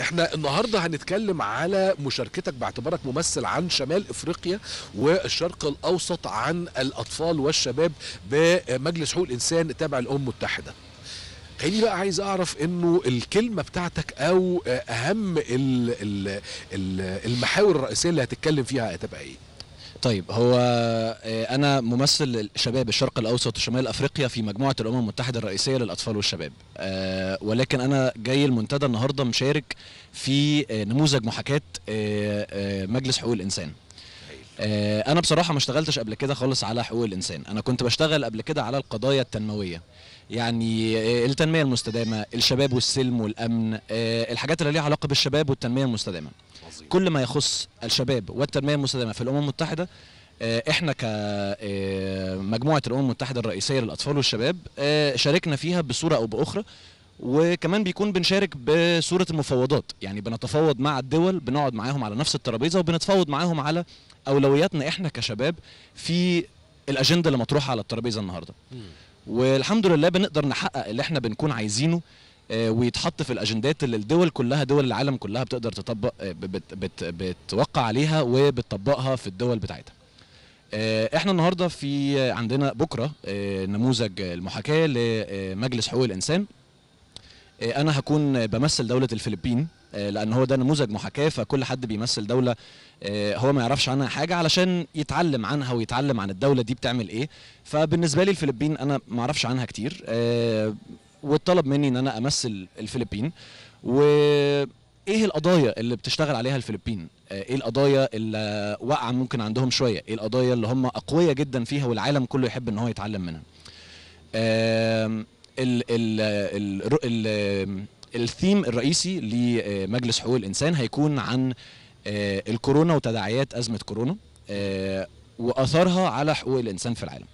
احنا النهارده هنتكلم على مشاركتك باعتبارك ممثل عن شمال افريقيا والشرق الاوسط عن الاطفال والشباب بمجلس حقوق الانسان تابع الامم المتحده خليني بقى عايز اعرف انه الكلمه بتاعتك او اهم المحاور الرئيسيه اللي هتتكلم فيها هتبقى ايه طيب هو آه، انا ممثل شباب الشرق الاوسط وشمال افريقيا في مجموعه الامم المتحده الرئيسيه للاطفال والشباب آه، ولكن انا جاي المنتدى النهارده مشارك في آه، نموذج محاكاه مجلس حقوق الانسان انا بصراحه ما اشتغلتش قبل كده خالص على حقوق الانسان انا كنت بشتغل قبل كده على القضايا التنمويه يعني التنميه المستدامه الشباب والسلم والامن الحاجات اللي ليها علاقه بالشباب والتنميه المستدامه عظيم. كل ما يخص الشباب والتنميه المستدامه في الامم المتحده آه، احنا كمجموعه آه، الامم المتحده الرئيسيه للاطفال والشباب آه، شاركنا فيها بصوره او باخرى وكمان بيكون بنشارك بصوره المفاوضات يعني بنتفاوض مع الدول بنقعد معاهم على نفس الترابيزه وبنتفاوض معاهم على اولوياتنا احنا كشباب في الاجنده اللي مطروحه على الترابيزه النهارده والحمد لله بنقدر نحقق اللي احنا بنكون عايزينه آه، ويتحط في الاجندات اللي الدول كلها دول العالم كلها بتقدر تطبق آه، بتوقع عليها وبتطبقها في الدول بتاعتها آه، احنا النهارده في عندنا بكره نموذج المحاكاه لمجلس حقوق الانسان انا هكون بمثل دوله الفلبين لان هو ده نموذج محاكاه فكل حد بيمثل دوله هو ما يعرفش عنها حاجه علشان يتعلم عنها ويتعلم عن الدوله دي بتعمل ايه فبالنسبه لي الفلبين انا ما اعرفش عنها كتير واتطلب مني ان انا امثل الفلبين و ايه القضايا اللي بتشتغل عليها الفلبين آه، ايه القضايا اللي واقعه ممكن عندهم شويه ايه القضايا اللي هم اقوياء جدا فيها والعالم كله يحب ان هو يتعلم منها ال ال ال ال الثيم الرئيسي لمجلس حقوق الانسان هيكون عن آه، الكورونا وتداعيات ازمه كورونا آه، واثرها على حقوق الانسان في العالم